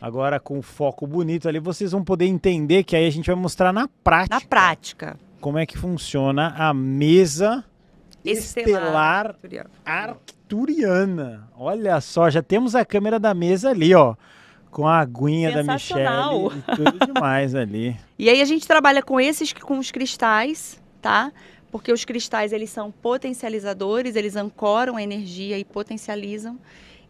Agora com foco bonito ali, vocês vão poder entender que aí a gente vai mostrar na prática. Na prática. Como é que funciona a mesa estelar, estelar arcturiana. Olha só, já temos a câmera da mesa ali, ó com a aguinha da Michelle e tudo demais ali. e aí a gente trabalha com esses com os cristais, tá? Porque os cristais eles são potencializadores, eles ancoram a energia e potencializam.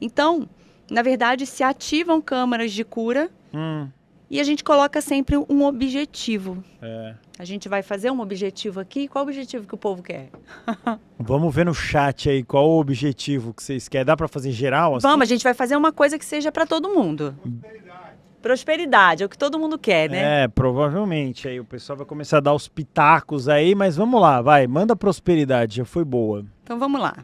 Então, na verdade, se ativam câmaras de cura hum. e a gente coloca sempre um objetivo. É. A gente vai fazer um objetivo aqui. Qual o objetivo que o povo quer? Vamos ver no chat aí qual o objetivo que vocês querem. Dá para fazer geral? Assim? Vamos, a gente vai fazer uma coisa que seja para todo mundo. Prosperidade. Prosperidade, é o que todo mundo quer, né? É, provavelmente. Aí o pessoal vai começar a dar os pitacos aí, mas vamos lá, vai. Manda prosperidade, já foi boa. Então vamos lá.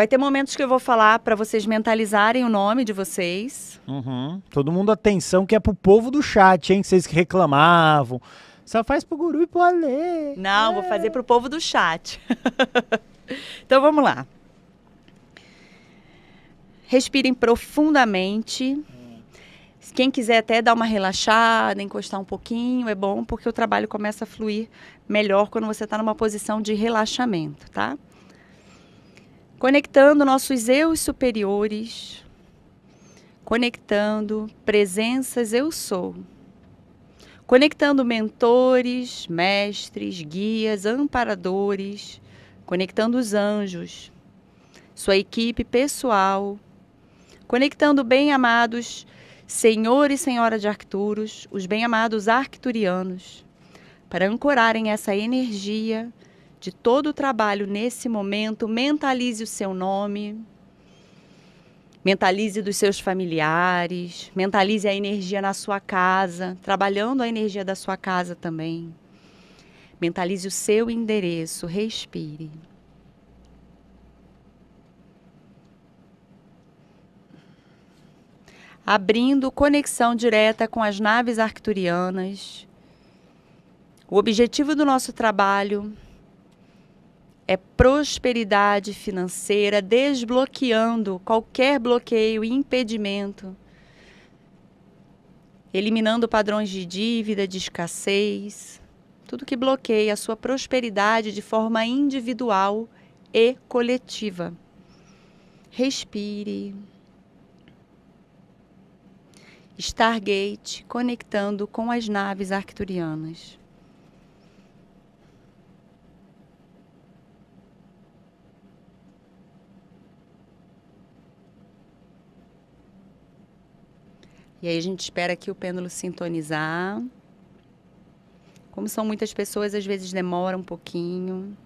Vai ter momentos que eu vou falar para vocês mentalizarem o nome de vocês. Uhum. Todo mundo atenção que é pro povo do chat, hein? Vocês que reclamavam. Só faz pro guru e pro Alê. Não, é. vou fazer pro povo do chat. então vamos lá. Respirem profundamente. Quem quiser até dar uma relaxada, encostar um pouquinho, é bom, porque o trabalho começa a fluir melhor quando você está numa posição de relaxamento, tá? Conectando nossos eus superiores, conectando presenças eu sou, conectando mentores, mestres, guias, amparadores, conectando os anjos, sua equipe pessoal, conectando bem-amados Senhor e Senhora de Arcturus, os bem-amados arcturianos, para ancorarem essa energia de todo o trabalho nesse momento, mentalize o seu nome, mentalize dos seus familiares, mentalize a energia na sua casa, trabalhando a energia da sua casa também. Mentalize o seu endereço, respire. Abrindo conexão direta com as naves arcturianas. O objetivo do nosso trabalho é prosperidade financeira, desbloqueando qualquer bloqueio e impedimento, eliminando padrões de dívida, de escassez, tudo que bloqueia a sua prosperidade de forma individual e coletiva. Respire. Stargate conectando com as naves arcturianas. E aí a gente espera que o pêndulo sintonizar. Como são muitas pessoas, às vezes demora um pouquinho.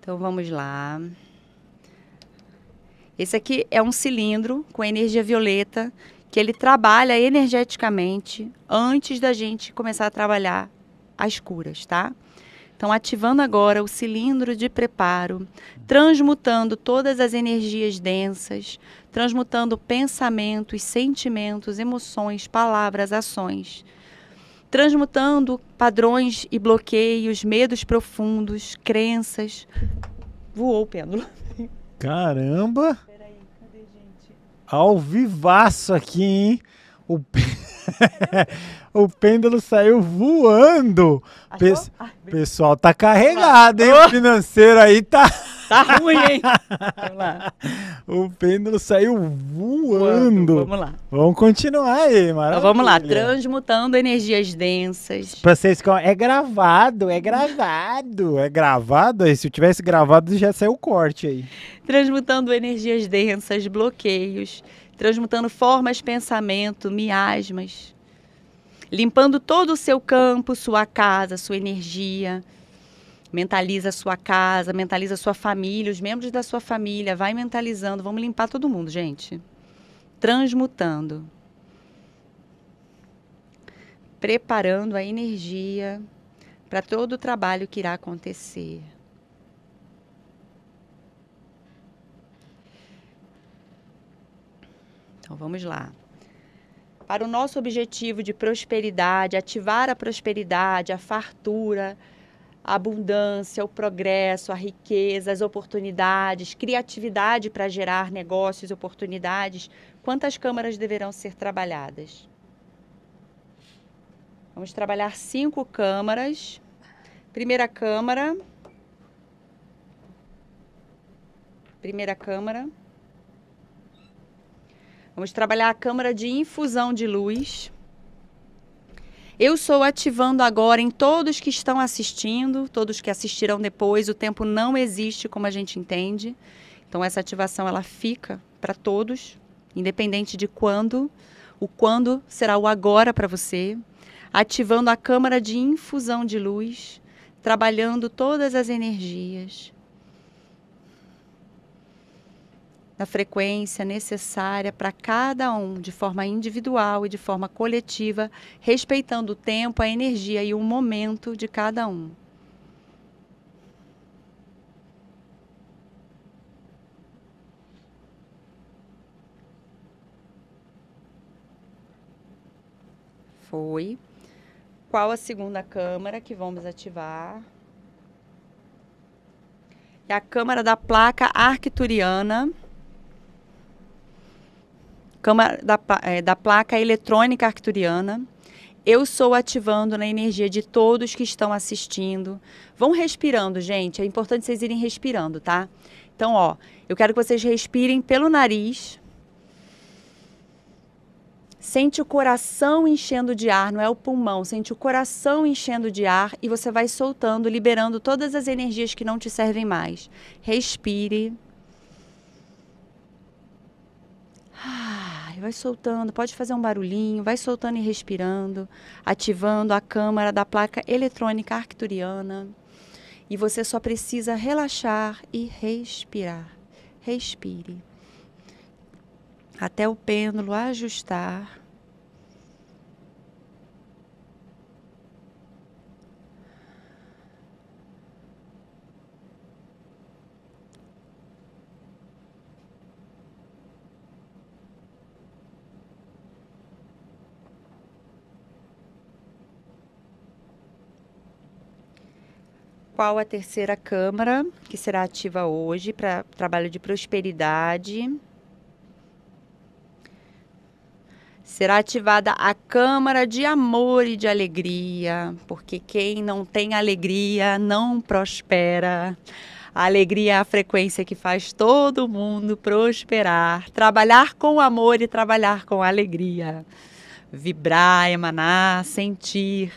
Então vamos lá. Esse aqui é um cilindro com energia violeta que ele trabalha energeticamente antes da gente começar a trabalhar as curas, tá? Então, ativando agora o cilindro de preparo, transmutando todas as energias densas, transmutando pensamentos, sentimentos, emoções, palavras, ações, transmutando padrões e bloqueios, medos profundos, crenças. Voou o pêndulo. Caramba! Ao vivaço aqui, hein? O, o pêndulo saiu voando. Pe... Ah, pessoal tá carregado, hein? O ah. financeiro aí tá. Tá ruim, hein? Vamos lá. O pêndulo saiu voando. Vamos lá. Vamos continuar aí, maravilha. Então, vamos lá, transmutando energias densas. Pra vocês, é gravado, é gravado. É gravado aí, se eu tivesse gravado já saiu o corte aí. Transmutando energias densas, bloqueios, transmutando formas, pensamento, miasmas. Limpando todo o seu campo, sua casa, sua energia mentaliza a sua casa, mentaliza a sua família, os membros da sua família, vai mentalizando, vamos limpar todo mundo, gente. Transmutando. Preparando a energia para todo o trabalho que irá acontecer. Então vamos lá. Para o nosso objetivo de prosperidade, ativar a prosperidade, a fartura, a abundância, o progresso, a riqueza, as oportunidades, criatividade para gerar negócios, oportunidades, quantas câmaras deverão ser trabalhadas? Vamos trabalhar cinco câmaras. Primeira câmara. Primeira câmara. Vamos trabalhar a câmara de infusão de luz. Eu sou ativando agora em todos que estão assistindo, todos que assistirão depois. O tempo não existe como a gente entende. Então essa ativação ela fica para todos, independente de quando. O quando será o agora para você. Ativando a câmara de infusão de luz, trabalhando todas as energias, na frequência necessária para cada um, de forma individual e de forma coletiva, respeitando o tempo, a energia e o momento de cada um. Foi. Qual a segunda câmara que vamos ativar? É a câmara da placa arcturiana Câmara da, é, da Placa Eletrônica Arcturiana. Eu sou ativando na energia de todos que estão assistindo. Vão respirando, gente. É importante vocês irem respirando, tá? Então, ó, eu quero que vocês respirem pelo nariz. Sente o coração enchendo de ar, não é o pulmão, sente o coração enchendo de ar e você vai soltando, liberando todas as energias que não te servem mais. Respire. vai soltando, pode fazer um barulhinho, vai soltando e respirando, ativando a câmara da placa eletrônica arcturiana. E você só precisa relaxar e respirar. Respire. Até o pêndulo ajustar qual a terceira Câmara, que será ativa hoje para trabalho de prosperidade. Será ativada a Câmara de Amor e de Alegria, porque quem não tem alegria não prospera. A alegria é a frequência que faz todo mundo prosperar. Trabalhar com amor e trabalhar com alegria. Vibrar, emanar, sentir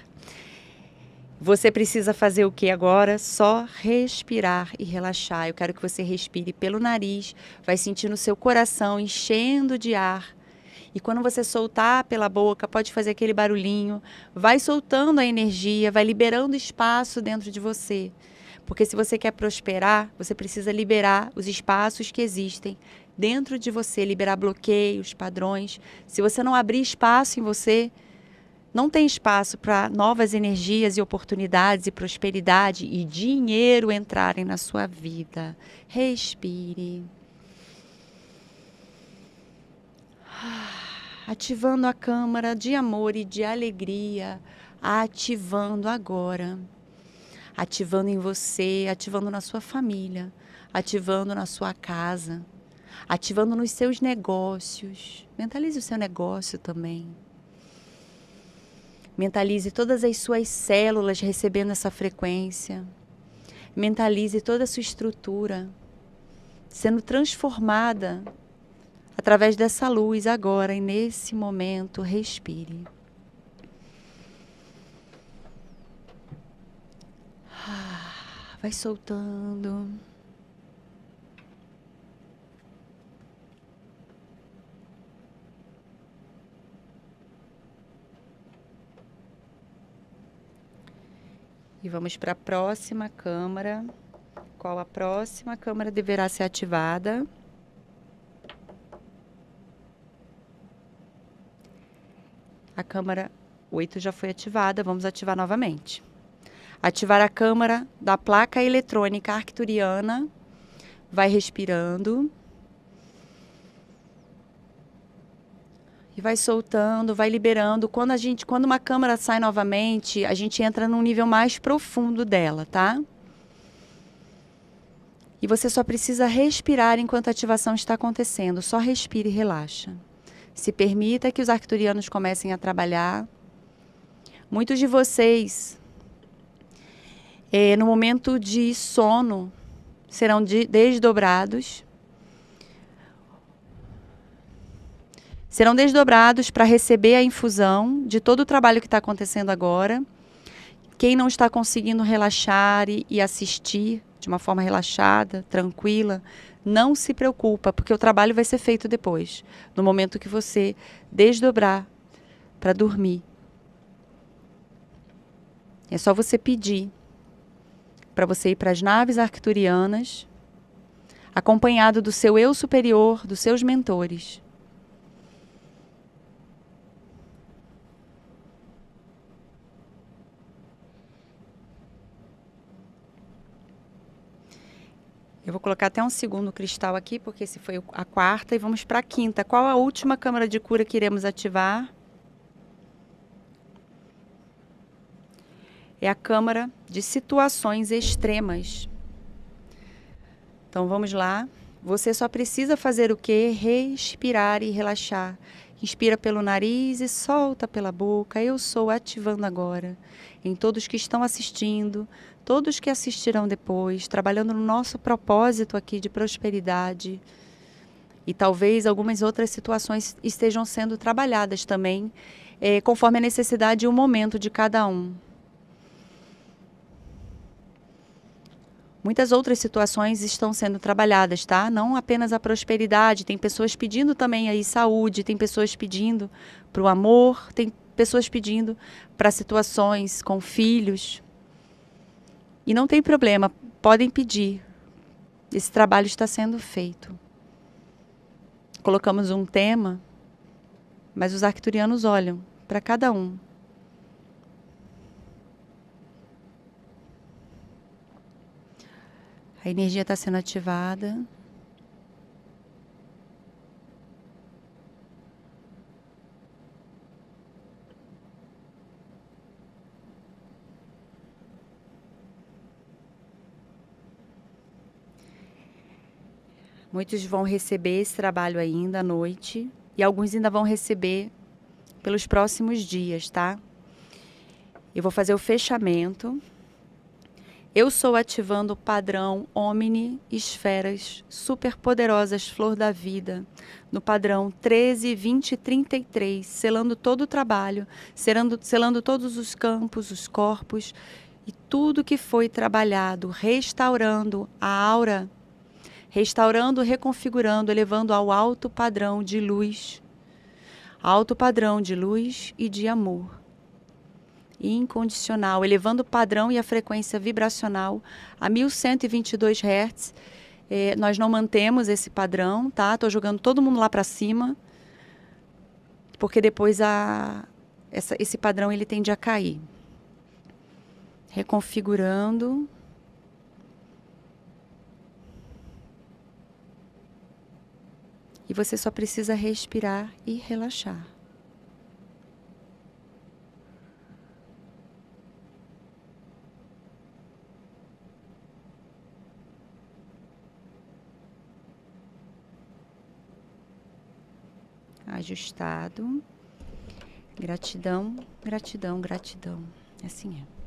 você precisa fazer o que agora? Só respirar e relaxar. Eu quero que você respire pelo nariz, vai sentir no seu coração enchendo de ar. E quando você soltar pela boca, pode fazer aquele barulhinho, vai soltando a energia, vai liberando espaço dentro de você. Porque se você quer prosperar, você precisa liberar os espaços que existem dentro de você, liberar bloqueios, padrões. Se você não abrir espaço em você, não tem espaço para novas energias e oportunidades e prosperidade e dinheiro entrarem na sua vida. Respire. Ah, ativando a câmara de amor e de alegria, ativando agora. Ativando em você, ativando na sua família, ativando na sua casa, ativando nos seus negócios. Mentalize o seu negócio também Mentalize todas as suas células recebendo essa frequência. Mentalize toda a sua estrutura sendo transformada através dessa luz agora e nesse momento. Respire. Ah, vai soltando. E vamos para a próxima câmara. Qual a próxima câmara deverá ser ativada? A câmara 8 já foi ativada, vamos ativar novamente. Ativar a câmara da placa eletrônica arcturiana. Vai respirando. e vai soltando, vai liberando. Quando a gente, quando uma câmara sai novamente, a gente entra num nível mais profundo dela, tá? E você só precisa respirar enquanto a ativação está acontecendo. Só respire e relaxa. Se permita que os arcturianos comecem a trabalhar. Muitos de vocês, eh, no momento de sono, serão de desdobrados serão desdobrados para receber a infusão de todo o trabalho que está acontecendo agora. Quem não está conseguindo relaxar e, e assistir de uma forma relaxada, tranquila, não se preocupa, porque o trabalho vai ser feito depois, no momento que você desdobrar para dormir. É só você pedir para você ir para as naves arcturianas, acompanhado do seu eu superior, dos seus mentores. Eu vou colocar até um segundo cristal aqui, porque esse foi a quarta, e vamos para a quinta. Qual a última câmara de cura que iremos ativar? É a câmara de situações extremas. Então vamos lá. Você só precisa fazer o que? Respirar e relaxar. Inspira pelo nariz e solta pela boca. Eu sou ativando agora. Em todos que estão assistindo, todos que assistirão depois, trabalhando no nosso propósito aqui de prosperidade. E talvez algumas outras situações estejam sendo trabalhadas também, eh, conforme a necessidade e o momento de cada um. Muitas outras situações estão sendo trabalhadas, tá? Não apenas a prosperidade, tem pessoas pedindo também aí saúde, tem pessoas pedindo para o amor, tem pessoas pedindo para situações com filhos. E não tem problema, podem pedir. Esse trabalho está sendo feito. Colocamos um tema, mas os arcturianos olham para cada um A energia está sendo ativada. Muitos vão receber esse trabalho ainda à noite e alguns ainda vão receber pelos próximos dias, tá? Eu vou fazer o fechamento eu sou ativando o padrão Omni Esferas Superpoderosas Flor da Vida, no padrão 13, 20 33, selando todo o trabalho, selando, selando todos os campos, os corpos e tudo que foi trabalhado, restaurando a aura, restaurando, reconfigurando, elevando ao alto padrão de luz, alto padrão de luz e de amor e incondicional, elevando o padrão e a frequência vibracional a 1122 Hz. É, nós não mantemos esse padrão, tá? Estou jogando todo mundo lá para cima, porque depois a, essa, esse padrão ele tende a cair. Reconfigurando. E você só precisa respirar e relaxar. ajustado. Gratidão, gratidão, gratidão. Assim é.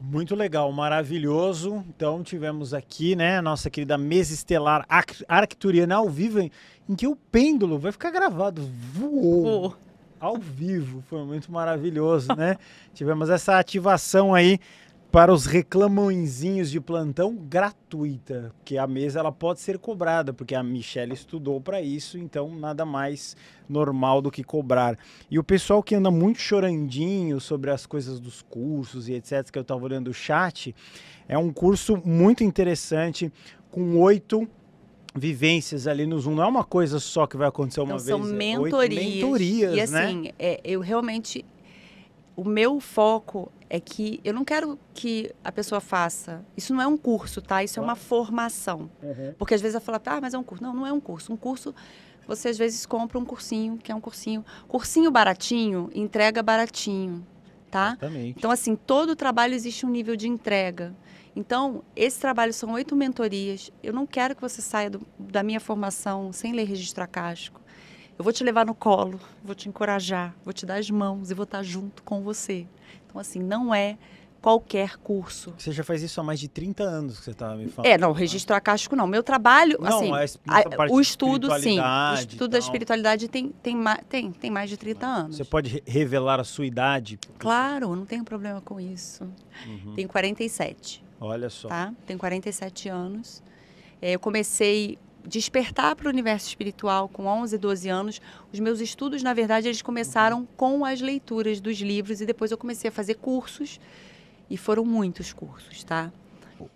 Muito legal, maravilhoso. Então tivemos aqui, né, nossa querida mesa estelar arcturiana ao vivo, em, em que o pêndulo vai ficar gravado. Voou. Voou. Ao vivo, foi muito maravilhoso, né? tivemos essa ativação aí para os reclamõezinhos de plantão gratuita, que a mesa ela pode ser cobrada, porque a Michelle estudou para isso, então nada mais normal do que cobrar. E o pessoal que anda muito chorandinho sobre as coisas dos cursos e etc, que eu estava olhando o chat, é um curso muito interessante com oito vivências ali no Zoom. Não é uma coisa só que vai acontecer uma vez. São é mentorias. Oito mentorias, E né? assim, né? é, eu realmente o meu foco é que eu não quero que a pessoa faça. Isso não é um curso, tá? Isso é uma formação. Uhum. Porque às vezes ela fala, ah, mas é um curso. Não, não é um curso. Um curso, você às vezes compra um cursinho, que é um cursinho. Cursinho baratinho, entrega baratinho, tá? Exatamente. Então, assim, todo trabalho existe um nível de entrega. Então, esse trabalho são oito mentorias. Eu não quero que você saia do, da minha formação sem ler registro casco eu vou te levar no colo, vou te encorajar, vou te dar as mãos e vou estar junto com você. Então, assim, não é qualquer curso. Você já faz isso há mais de 30 anos que você estava tá me falando. É, não, né? registro a acástico não. Meu trabalho, não, assim, mas a, o estudo, sim. O estudo da espiritualidade tem, tem, tem, tem mais de 30 mas anos. Você pode revelar a sua idade? Claro, não tenho problema com isso. Uhum. Tenho 47. Olha só. Tá? Tenho 47 anos. É, eu comecei despertar para o universo espiritual com 11, 12 anos, os meus estudos, na verdade, eles começaram com as leituras dos livros e depois eu comecei a fazer cursos e foram muitos cursos, tá?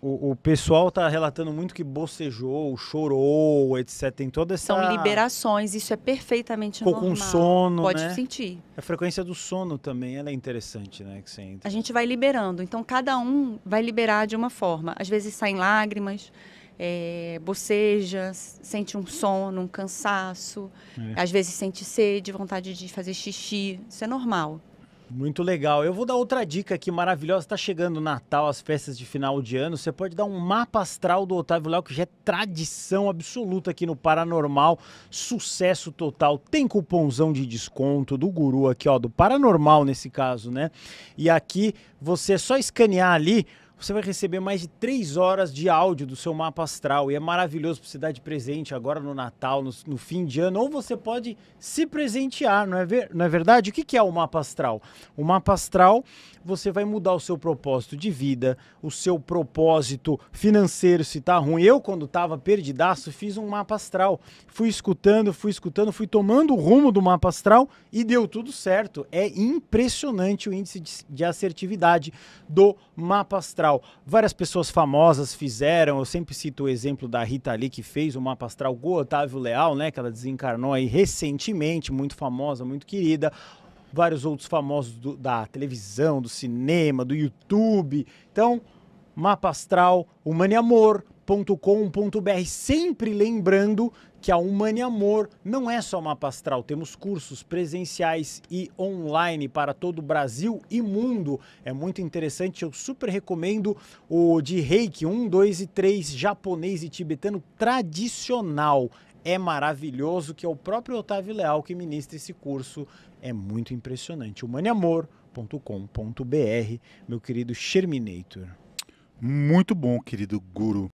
O, o pessoal está relatando muito que bocejou, chorou, etc. Tem toda essa. São liberações, isso é perfeitamente Ficou normal. com sono. Pode né? sentir. A frequência do sono também ela é interessante, né? Que você entra. A gente vai liberando. Então, cada um vai liberar de uma forma. Às vezes saem lágrimas, é, boceja, sente um sono, um cansaço, é. às vezes sente sede, vontade de fazer xixi. Isso é normal. Muito legal. Eu vou dar outra dica aqui maravilhosa. Está chegando o Natal, as festas de final de ano. Você pode dar um mapa astral do Otávio Léo, que já é tradição absoluta aqui no Paranormal. Sucesso total. Tem cupomzão de desconto do Guru aqui, ó, do Paranormal nesse caso, né? E aqui você é só escanear ali você vai receber mais de três horas de áudio do seu mapa astral e é maravilhoso para você dar de presente agora no Natal, no, no, fim de ano, ou você pode se presentear, não é, ver, não é verdade? O que, que é o mapa astral? O mapa astral, você vai mudar o seu propósito de vida, o seu propósito financeiro, se tá ruim. Eu, quando estava perdidaço, fiz um mapa astral. Fui escutando, fui escutando, fui tomando o rumo do mapa astral e deu tudo certo. É impressionante o índice de, de assertividade do mapa astral astral. Várias pessoas famosas fizeram, eu sempre cito o exemplo da Rita Lee, que fez o mapa astral Go Otávio Leal, né, que ela desencarnou aí recentemente, muito famosa, muito querida. Vários outros famosos do, da televisão, do cinema, do YouTube. Então, mapa astral, Humano e Amor, humaniamor.com.br. Sempre lembrando que a Humane Amor não é só mapa astral, temos cursos presenciais e online para todo o Brasil e mundo. É muito interessante, eu super recomendo o de Reiki 1, 2 e 3, japonês e tibetano tradicional. É maravilhoso que é o próprio Otávio Leal que ministra esse curso. É muito impressionante. humaniamor.com.br, meu querido Sherminator. Muito bom, querido guru.